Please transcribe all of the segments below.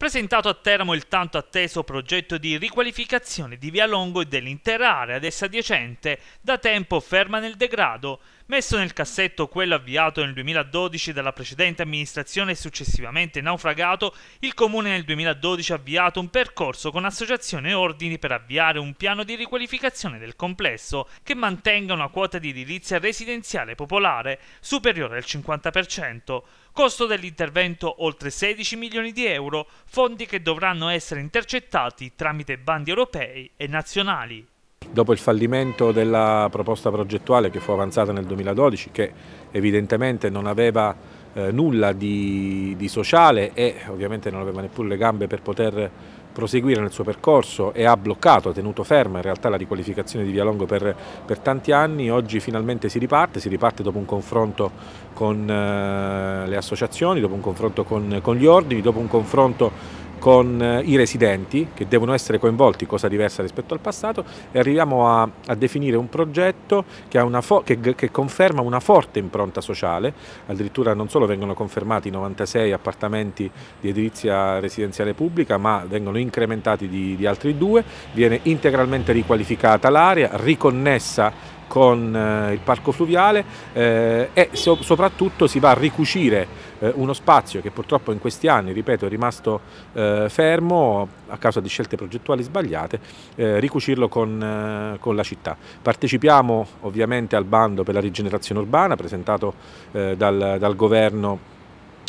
Presentato a Teramo il tanto atteso progetto di riqualificazione di Via Longo e dell'intera area ad essa adiacente, da tempo ferma nel degrado, messo nel cassetto quello avviato nel 2012 dalla precedente amministrazione e successivamente naufragato, il Comune nel 2012 ha avviato un percorso con associazione e ordini per avviare un piano di riqualificazione del complesso che mantenga una quota di edilizia residenziale popolare superiore al 50%, costo dell'intervento oltre 16 milioni di euro, fondi che dovranno essere intercettati tramite bandi europei e nazionali. Dopo il fallimento della proposta progettuale che fu avanzata nel 2012, che evidentemente non aveva eh, nulla di, di, sociale e ovviamente non aveva neppure le gambe per poter proseguire nel suo percorso e ha bloccato, ha tenuto ferma in realtà la riqualificazione di Via Longo per, per tanti anni, oggi finalmente si riparte, si riparte dopo un confronto con eh, le associazioni, dopo un confronto con, con gli ordini, dopo un confronto con eh, i residenti che devono essere coinvolti, cosa diversa rispetto al passato, e arriviamo a, a definire un progetto che, che, che, conferma una forte impronta sociale, addirittura non solo vengono confermati 96 appartamenti di edilizia residenziale pubblica, ma vengono incrementati di, di altri due, viene integralmente riqualificata l'area, riconnessa con eh, il parco fluviale eh, e so soprattutto si va a ricucire eh, uno spazio che purtroppo in questi anni, ripeto, è rimasto fermo a causa di scelte progettuali sbagliate, ricucirlo con, con la città. Partecipiamo ovviamente al bando per la rigenerazione urbana presentato dal, dal governo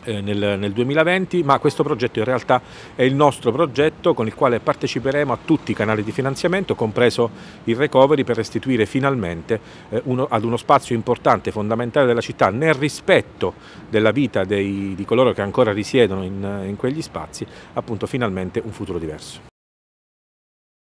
eh, nel, nel, 2020, ma questo progetto in realtà è il nostro progetto con il quale parteciperemo a tutti i canali di finanziamento, compreso il recovery, per restituire finalmente eh, uno, ad uno spazio importante, e fondamentale della città, nel rispetto della vita dei, di coloro che ancora risiedono in, in quegli spazi, appunto finalmente un futuro diverso.